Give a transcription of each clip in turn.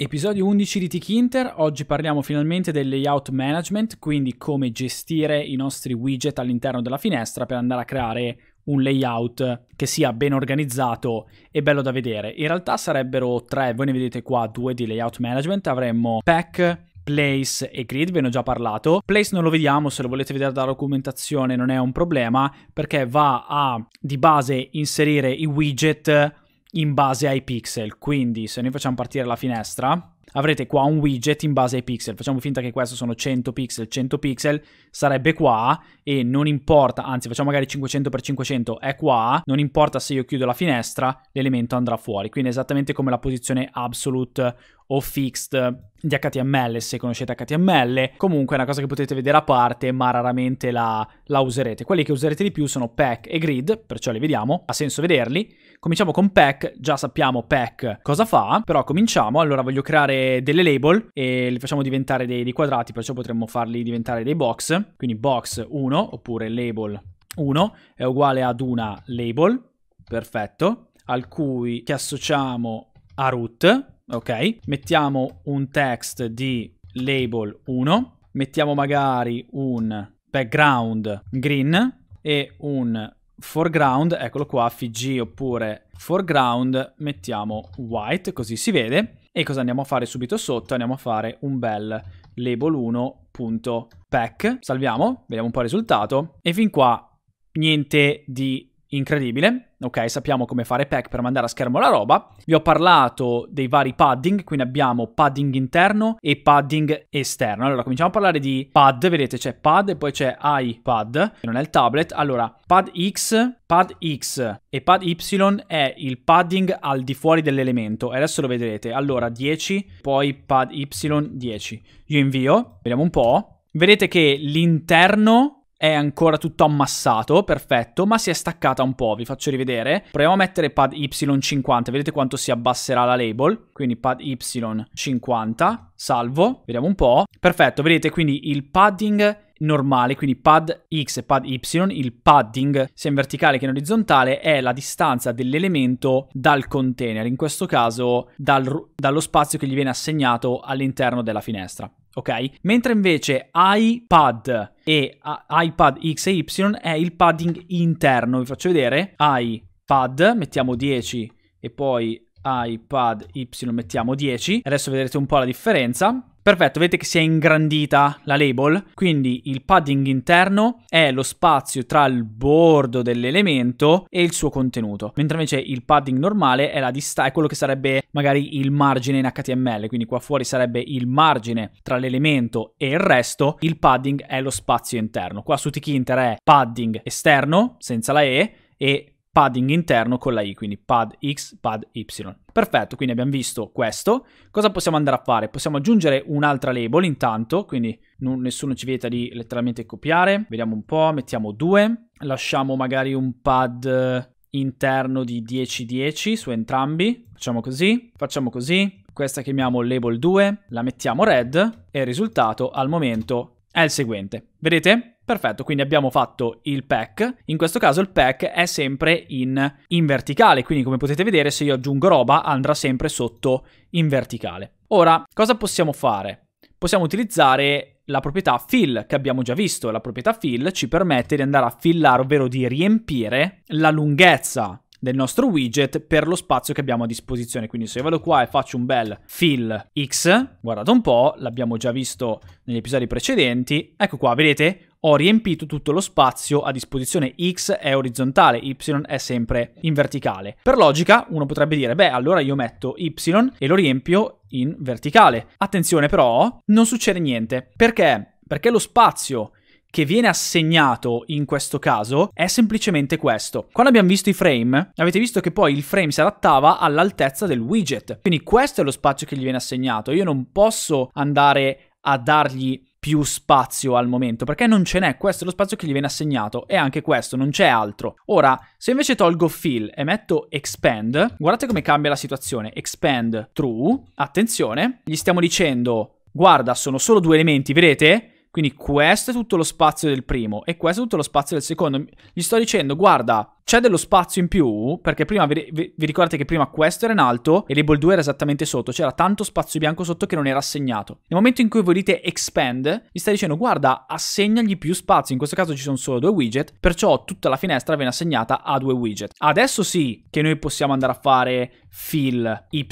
Episodio 11 di Tikinter, oggi parliamo finalmente del layout management, quindi come gestire i nostri widget all'interno della finestra per andare a creare un layout che sia ben organizzato e bello da vedere. In realtà sarebbero tre, voi ne vedete qua due di layout management, avremmo pack, Place e Grid, ve ne ho già parlato. Place non lo vediamo, se lo volete vedere dalla documentazione non è un problema, perché va a di base inserire i widget in base ai pixel. Quindi se noi facciamo partire la finestra, avrete qua un widget in base ai pixel. Facciamo finta che questo sono 100 pixel, 100 pixel sarebbe qua e non importa, anzi facciamo magari 500x500 è qua, non importa se io chiudo la finestra, l'elemento andrà fuori. Quindi è esattamente come la posizione absolute o fixed di HTML se conoscete HTML comunque è una cosa che potete vedere a parte ma raramente la, la userete quelli che userete di più sono pack e grid perciò li vediamo ha senso vederli Cominciamo con pack, già sappiamo pack cosa fa, però cominciamo. Allora voglio creare delle label e le facciamo diventare dei, dei quadrati, perciò potremmo farli diventare dei box. Quindi box 1 oppure label 1 è uguale ad una label, perfetto, al cui che associamo a root, ok? Mettiamo un text di label 1, mettiamo magari un background green e un foreground, eccolo qua, FG oppure foreground, mettiamo white, così si vede. E cosa andiamo a fare subito sotto? Andiamo a fare un bel label 1.pack, salviamo, vediamo un po' il risultato. E fin qua niente di incredibile. Ok, sappiamo come fare pack per mandare a schermo la roba. Vi ho parlato dei vari padding, quindi abbiamo padding interno e padding esterno. Allora, cominciamo a parlare di pad, vedete c'è pad e poi c'è iPad, che non è il tablet. Allora, pad X, pad X e pad Y è il padding al di fuori dell'elemento. E adesso lo vedrete. Allora, 10, poi pad Y 10. Io invio, vediamo un po'. Vedete che l'interno è ancora tutto ammassato, perfetto, ma si è staccata un po', vi faccio rivedere. Proviamo a mettere pad Y50, vedete quanto si abbasserà la label, quindi pad Y50, salvo, vediamo un po'. Perfetto, vedete quindi il padding normale, quindi pad X e pad Y, il padding sia in verticale che in orizzontale è la distanza dell'elemento dal container, in questo caso dal, dallo spazio che gli viene assegnato all'interno della finestra ok? Mentre invece iPad e iPad X e Y è il padding interno, vi faccio vedere, iPad, mettiamo 10 e poi iPad Y mettiamo 10, adesso vedrete un po' la differenza, Perfetto, vedete che si è ingrandita la label, quindi il padding interno è lo spazio tra il bordo dell'elemento e il suo contenuto, mentre invece il padding normale è, è, quello che sarebbe magari il margine in HTML, quindi qua fuori sarebbe il margine tra l'elemento e il resto, il padding è lo spazio interno. Qua su Tkinter è padding esterno, senza la E, e padding interno con la i, quindi pad x, pad y. Perfetto, quindi abbiamo visto questo. Cosa possiamo andare a fare? Possiamo aggiungere un'altra label intanto, quindi non, nessuno ci vieta di letteralmente copiare. Vediamo un po', mettiamo due. lasciamo magari un pad eh, interno di 10-10 su entrambi. Facciamo così, facciamo così. Questa chiamiamo label 2, la mettiamo red e il risultato al momento è il seguente. Vedete? Perfetto, quindi abbiamo fatto il pack. In questo caso il pack è sempre in, in verticale, quindi come potete vedere se io aggiungo roba andrà sempre sotto in verticale. Ora, cosa possiamo fare? Possiamo utilizzare la proprietà fill che abbiamo già visto. La proprietà fill ci permette di andare a fillare, ovvero di riempire la lunghezza del nostro widget per lo spazio che abbiamo a disposizione. Quindi se io vado qua e faccio un bel fill x, guardate un po', l'abbiamo già visto negli episodi precedenti, ecco qua, vedete? ho riempito tutto lo spazio a disposizione x è orizzontale, y è sempre in verticale. Per logica uno potrebbe dire, beh allora io metto y e lo riempio in verticale. Attenzione però, non succede niente. Perché? Perché lo spazio che viene assegnato in questo caso è semplicemente questo. Quando abbiamo visto i frame, avete visto che poi il frame si adattava all'altezza del widget. Quindi questo è lo spazio che gli viene assegnato. Io non posso andare a dargli più spazio al momento, perché non ce n'è, questo è lo spazio che gli viene assegnato e anche questo, non c'è altro. Ora, se invece tolgo fill e metto expand, guardate come cambia la situazione, expand true, attenzione, gli stiamo dicendo, guarda, sono solo due elementi, vedete? Quindi questo è tutto lo spazio del primo e questo è tutto lo spazio del secondo. Gli sto dicendo, guarda, c'è dello spazio in più, perché prima vi, vi, vi, ricordate che prima questo era in alto e label 2 era esattamente sotto, c'era tanto spazio bianco sotto che non era assegnato. Nel momento in cui voi dite expand, gli sta dicendo guarda, assegnagli più spazio, in questo caso ci sono solo due widget, perciò tutta la finestra viene assegnata a due widget. Adesso sì che noi possiamo andare a fare fill y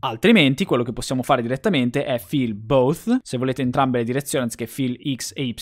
Altrimenti quello che possiamo fare direttamente è fill both, se volete entrambe le direzioni anziché fill x e y,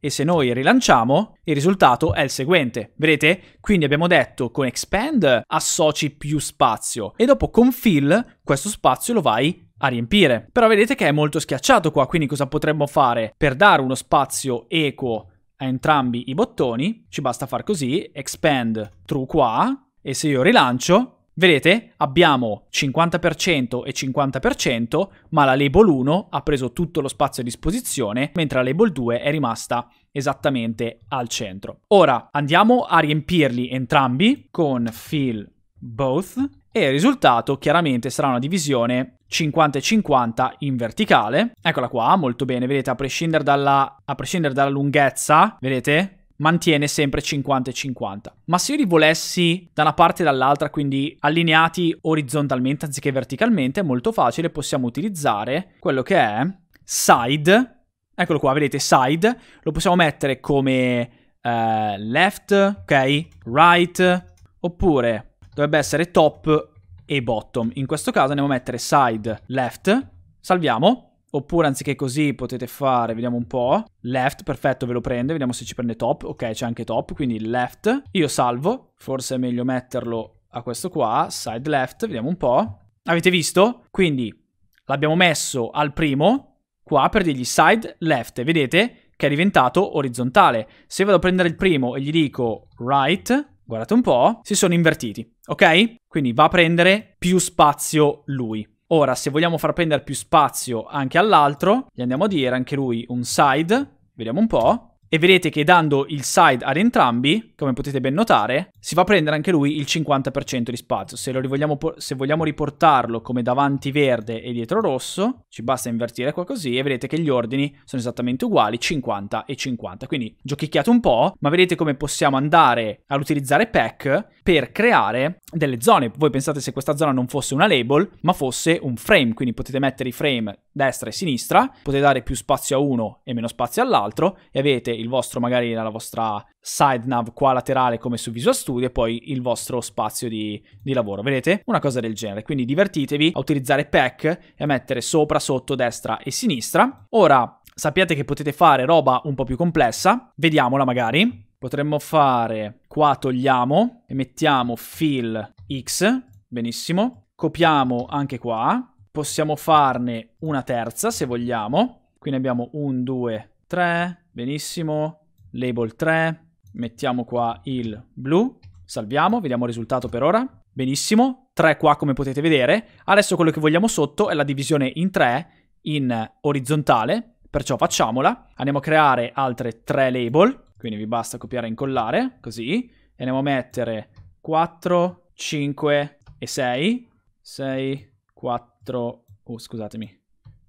e se noi rilanciamo, il risultato è il seguente. Vedete? Quindi abbiamo detto con expand associ più spazio e dopo con fill questo spazio lo vai a riempire. Però vedete che è molto schiacciato qua, quindi cosa potremmo fare per dare uno spazio equo a entrambi i bottoni? Ci basta far così, expand true qua e se io rilancio Vedete? Abbiamo 50% e 50%, ma la label 1 ha preso tutto lo spazio a disposizione, mentre la label 2 è rimasta esattamente al centro. Ora andiamo a riempirli entrambi con fill both e il risultato chiaramente sarà una divisione 50 e 50 in verticale. Eccola qua, molto bene, vedete, a prescindere dalla, a prescindere dalla lunghezza, vedete, mantiene sempre 50 e 50. Ma se io li volessi da una parte e dall'altra, quindi allineati orizzontalmente anziché verticalmente, è molto facile, possiamo utilizzare quello che è side, eccolo qua, vedete side, lo possiamo mettere come eh, left, ok, right, oppure dovrebbe essere top e bottom. In questo caso andiamo a mettere side left, salviamo, Oppure anziché così potete fare, vediamo un po', left, perfetto, ve lo prende, vediamo se ci prende top, ok c'è anche top, quindi left, io salvo, forse è meglio metterlo a questo qua, side left, vediamo un po', avete visto? Quindi l'abbiamo messo al primo, qua per dirgli side left, vedete che è diventato orizzontale, se vado a prendere il primo e gli dico right, guardate un po', si sono invertiti, ok? Quindi va a prendere più spazio lui. Ora, se vogliamo far prendere più spazio anche all'altro, gli andiamo a dire anche lui un side, vediamo un po' e vedete che dando il side ad entrambi, come potete ben notare, si va a prendere anche lui il 50% di spazio. Se, po se, vogliamo riportarlo come davanti verde e dietro rosso, ci basta invertire qua così e vedete che gli ordini sono esattamente uguali, 50 e 50. Quindi giochicchiate un po', ma vedete come possiamo andare ad utilizzare pack per creare delle zone. Voi pensate se questa zona non fosse una label, ma fosse un frame, quindi potete mettere i frame destra e sinistra, potete dare più spazio a uno e meno spazio all'altro e avete il vostro magari la vostra side nav qua laterale come su Visual Studio e poi il vostro spazio di, di lavoro, vedete? Una cosa del genere, quindi divertitevi a utilizzare pack e a mettere sopra, sotto, destra e sinistra. Ora sappiate che potete fare roba un po' più complessa, vediamola magari. Potremmo fare qua togliamo e mettiamo fill x, benissimo, copiamo anche qua Possiamo farne una terza se vogliamo. Qui ne abbiamo un, due, tre. Benissimo. Label 3. Mettiamo qua il blu. Salviamo, vediamo il risultato per ora. Benissimo, 3 qua come potete vedere. Adesso quello che vogliamo sotto è la divisione in 3 in orizzontale, perciò facciamola. Andiamo a creare altre 3 label, quindi vi basta copiare e incollare, così. E andiamo a mettere 4, 5 e 6. 6, 4. 4, oh, scusatemi,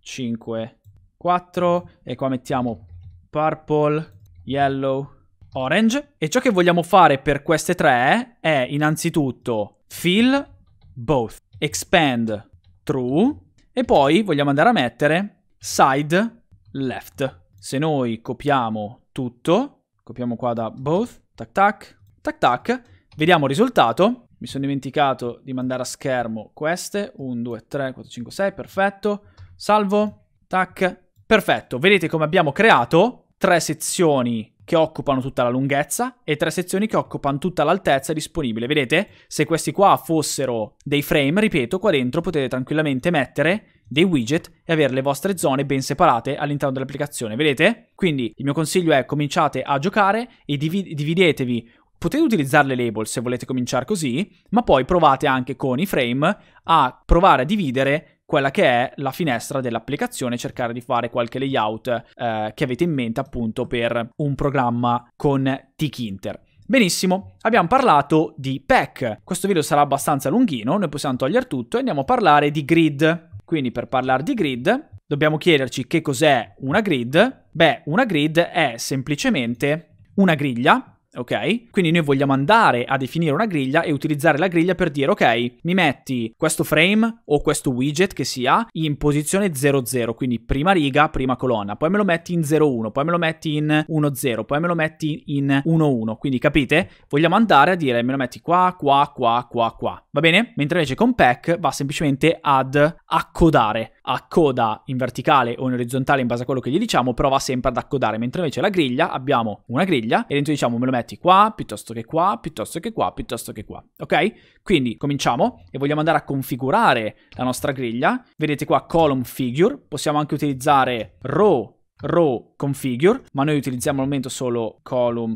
5, 4 e qua mettiamo purple, yellow, orange e ciò che vogliamo fare per queste tre è innanzitutto fill both, expand true e poi vogliamo andare a mettere side left. Se noi copiamo tutto, copiamo qua da both, tac tac, tac tac, vediamo il risultato mi sono dimenticato di mandare a schermo queste. 1, 2, 3, 4, 5, 6. Perfetto. Salvo. Tac. Perfetto. Vedete come abbiamo creato tre sezioni che occupano tutta la lunghezza e tre sezioni che occupano tutta l'altezza disponibile. Vedete? Se questi qua fossero dei frame, ripeto, qua dentro potete tranquillamente mettere dei widget e avere le vostre zone ben separate all'interno dell'applicazione, vedete? Quindi il mio consiglio è cominciate a giocare e dividetevi potete utilizzare le label se volete cominciare così, ma poi provate anche con i frame a provare a dividere quella che è la finestra dell'applicazione, cercare di fare qualche layout eh, che avete in mente appunto per un programma con Tkinter. Benissimo, abbiamo parlato di pack, questo video sarà abbastanza lunghino, noi possiamo togliere tutto e andiamo a parlare di grid. Quindi per parlare di grid dobbiamo chiederci che cos'è una grid. Beh, una grid è semplicemente una griglia ok? Quindi noi vogliamo andare a definire una griglia e utilizzare la griglia per dire ok, mi metti questo frame o questo widget che sia in posizione 00, quindi prima riga, prima colonna, poi me lo metti in 01, poi me lo metti in 10, poi me lo metti in 11. Quindi capite? Vogliamo andare a dire me lo metti qua, qua, qua, qua, qua. Va bene? Mentre invece con pack va semplicemente ad accodare accoda in verticale o in orizzontale in base a quello che gli diciamo, però va sempre ad accodare, mentre invece la griglia abbiamo una griglia e dentro diciamo me lo metti qua, piuttosto che qua, piuttosto che qua, piuttosto che qua, ok? Quindi cominciamo e vogliamo andare a configurare la nostra griglia, vedete qua column figure, possiamo anche utilizzare row, row configure, ma noi utilizziamo al momento solo column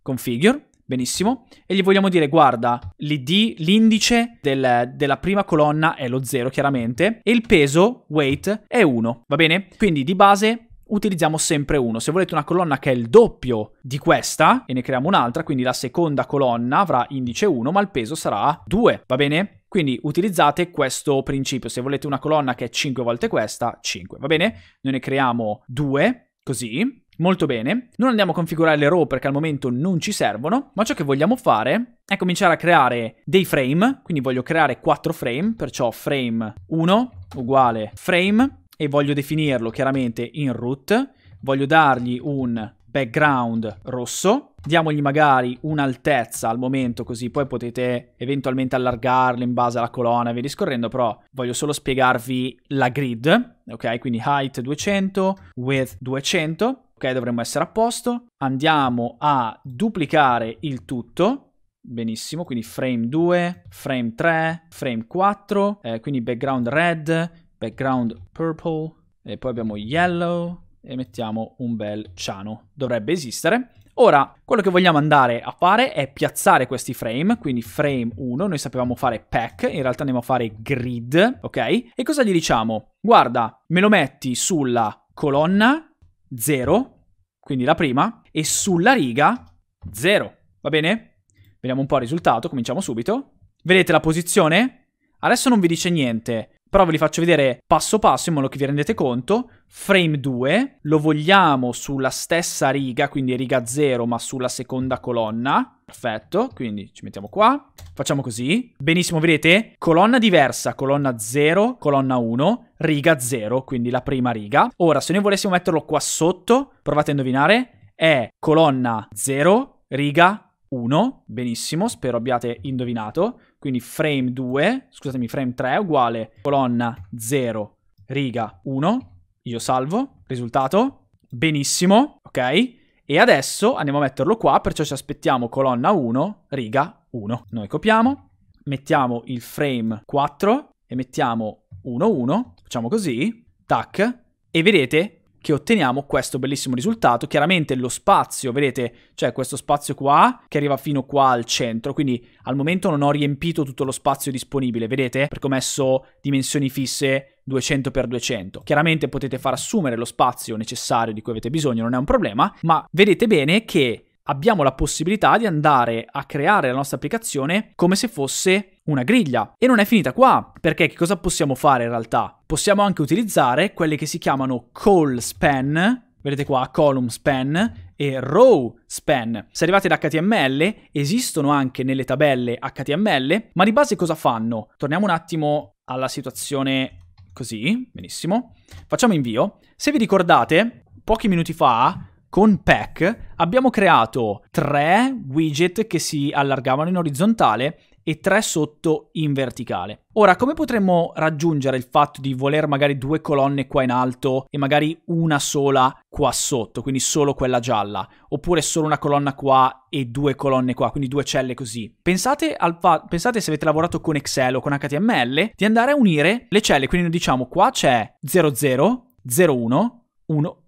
configure Benissimo. E gli vogliamo dire, guarda, l'id, l'indice del, della prima colonna è lo 0 chiaramente e il peso, weight, è 1, va bene? Quindi di base utilizziamo sempre 1. Se volete una colonna che è il doppio di questa e ne creiamo un'altra, quindi la seconda colonna avrà indice 1 ma il peso sarà 2, va bene? Quindi utilizzate questo principio. Se volete una colonna che è 5 volte questa, 5, va bene? Noi ne creiamo 2, così, Molto bene, non andiamo a configurare le row perché al momento non ci servono, ma ciò che vogliamo fare è cominciare a creare dei frame, quindi voglio creare 4 frame, perciò frame 1 uguale frame e voglio definirlo chiaramente in root, voglio dargli un background rosso, diamogli magari un'altezza al momento così poi potete eventualmente allargarla in base alla colonna e via discorrendo, però voglio solo spiegarvi la grid, ok? Quindi height 200, width 200 Ok, dovremmo essere a posto. Andiamo a duplicare il tutto. Benissimo, quindi frame 2, frame 3, frame 4, eh, quindi background red, background purple, e poi abbiamo yellow e mettiamo un bel ciano. Dovrebbe esistere. Ora, quello che vogliamo andare a fare è piazzare questi frame, quindi frame 1, noi sapevamo fare pack, in realtà andiamo a fare grid, ok? E cosa gli diciamo? Guarda, me lo metti sulla colonna 0, quindi la prima, e sulla riga 0, va bene? Vediamo un po' il risultato, cominciamo subito. Vedete la posizione? Adesso non vi dice niente, però ve li faccio vedere passo passo in modo che vi rendete conto. Frame 2, lo vogliamo sulla stessa riga, quindi riga 0, ma sulla seconda colonna. Perfetto, quindi ci mettiamo qua, facciamo così. Benissimo, vedete? Colonna diversa, colonna 0, colonna 1, riga 0, quindi la prima riga. Ora, se noi volessimo metterlo qua sotto, provate a indovinare, è colonna 0, riga 1. 1, benissimo, spero abbiate indovinato. Quindi frame 2, scusatemi, frame 3 uguale colonna 0, riga 1, io salvo, risultato, benissimo, ok? E adesso andiamo a metterlo qua, perciò ci aspettiamo colonna 1, riga 1. Noi copiamo, mettiamo il frame 4 e mettiamo 1, 1, facciamo così, tac, e vedete che otteniamo questo bellissimo risultato. Chiaramente lo spazio, vedete, c'è questo spazio qua che arriva fino qua al centro, quindi al momento non ho riempito tutto lo spazio disponibile, vedete? Perché ho messo dimensioni fisse 200x200. Chiaramente potete far assumere lo spazio necessario di cui avete bisogno, non è un problema, ma vedete bene che abbiamo la possibilità di andare a creare la nostra applicazione come se fosse una griglia. E non è finita qua, perché che cosa possiamo fare in realtà? Possiamo anche utilizzare quelle che si chiamano call span, vedete qua column span, e row span. Se arrivate da HTML, esistono anche nelle tabelle HTML, ma di base cosa fanno? Torniamo un attimo alla situazione così, benissimo. Facciamo invio. Se vi ricordate, pochi minuti fa con Pack abbiamo creato tre widget che si allargavano in orizzontale e tre sotto in verticale. Ora, come potremmo raggiungere il fatto di voler magari due colonne qua in alto e magari una sola qua sotto, quindi solo quella gialla, oppure solo una colonna qua e due colonne qua, quindi due celle così? Pensate, al fa- pensate se avete lavorato con Excel o con HTML di andare a unire le celle, quindi diciamo qua c'è 00, 01, 1,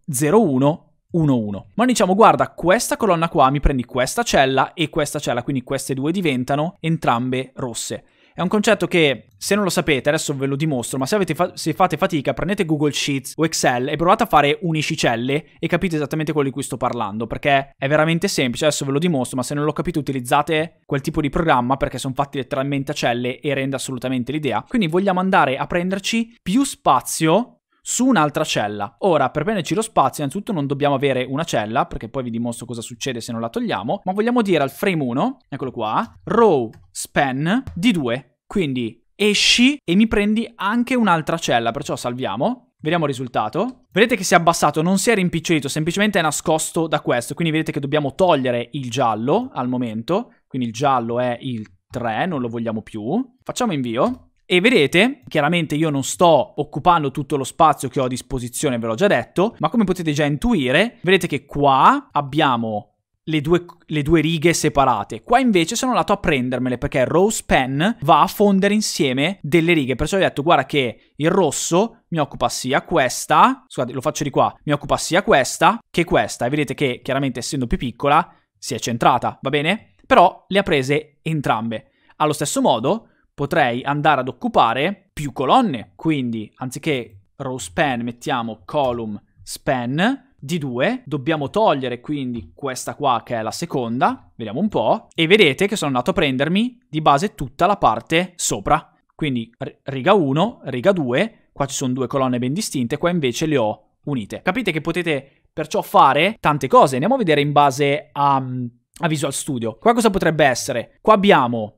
01 1-1. Ma diciamo, guarda, questa colonna qua mi prendi questa cella e questa cella, quindi queste due diventano entrambe rosse. È un concetto che, se non lo sapete, adesso ve lo dimostro, ma se, fa se, fate fatica, prendete Google Sheets o Excel e provate a fare uniscicelle e capite esattamente quello di cui sto parlando, perché è veramente semplice, adesso ve lo dimostro, ma se non l'ho capito utilizzate quel tipo di programma perché sono fatti letteralmente a celle e rende assolutamente l'idea. Quindi vogliamo andare a prenderci più spazio su un'altra cella. Ora, per prenderci lo spazio, innanzitutto non dobbiamo avere una cella, perché poi vi dimostro cosa succede se non la togliamo, ma vogliamo dire al frame 1, eccolo qua, row span di 2. Quindi esci e mi prendi anche un'altra cella, perciò salviamo. Vediamo il risultato. Vedete che si è abbassato, non si è rimpicciolito, semplicemente è nascosto da questo. Quindi vedete che dobbiamo togliere il giallo al momento. Quindi il giallo è il 3, non lo vogliamo più. Facciamo invio. E vedete, chiaramente io non sto occupando tutto lo spazio che ho a disposizione, ve l'ho già detto, ma come potete già intuire, vedete che qua abbiamo le due, le due, righe separate. Qua invece sono andato a prendermele perché Rose Pen va a fondere insieme delle righe. Perciò ho detto guarda che il rosso mi occupa sia questa, scusate lo faccio di qua, mi occupa sia questa che questa. E vedete che chiaramente essendo più piccola si è centrata, va bene? Però le ha prese entrambe. Allo stesso modo potrei andare ad occupare più colonne. Quindi, anziché row span, mettiamo column span di 2, dobbiamo togliere quindi questa qua che è la seconda, vediamo un po', e vedete che sono andato a prendermi di base tutta la parte sopra, quindi riga 1, riga 2, qua ci sono due colonne ben distinte, qua invece le ho unite. Capite che potete perciò fare tante cose, andiamo a vedere in base a, mm, a Visual Studio. Qua cosa potrebbe essere? Qua abbiamo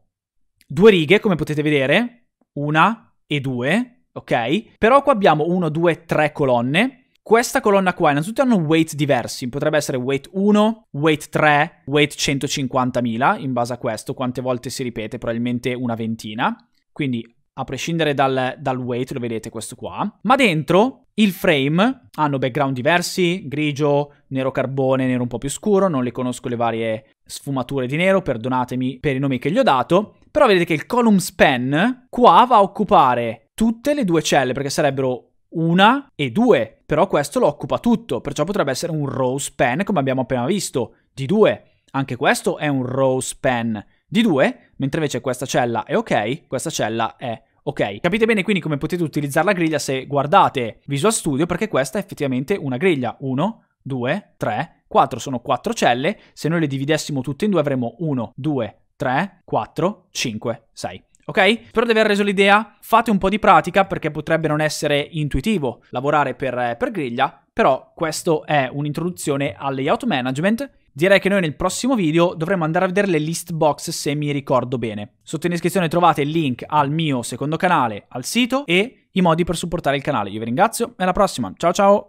Due righe, come potete vedere, una e due, ok? Però qua abbiamo 1, 2, 3 colonne. Questa colonna qua innanzitutto hanno weight diversi, potrebbe essere weight 1, weight 3, weight 150.000, in base a questo, quante volte si ripete, probabilmente una ventina. Quindi a prescindere dal, dal, weight, lo vedete questo qua. Ma dentro il frame hanno background diversi, grigio, nero carbone, nero un po' più scuro, non le conosco le varie sfumature di nero, perdonatemi per i nomi che gli ho dato, però vedete che il column span qua va a occupare tutte le due celle, perché sarebbero una e due, però questo lo occupa tutto, perciò potrebbe essere un row span, come abbiamo appena visto, di due. Anche questo è un row span di due, mentre invece questa cella è ok, questa cella è Ok, capite bene quindi come potete utilizzare la griglia se guardate Visual Studio perché questa è effettivamente una griglia. 1, 2, 3, 4 sono quattro celle, se noi le dividessimo tutte in due avremmo 1, 2, 3, 4, 5, 6. Ok? Spero di aver reso l'idea, fate un po' di pratica perché potrebbe non essere intuitivo lavorare per, eh, per griglia, però questa è un'introduzione al layout management Direi che noi nel prossimo video dovremo andare a vedere le list box se mi ricordo bene. Sotto in descrizione trovate il link al mio secondo canale, al sito e i modi per supportare il canale. Io vi ringrazio e alla prossima. Ciao ciao!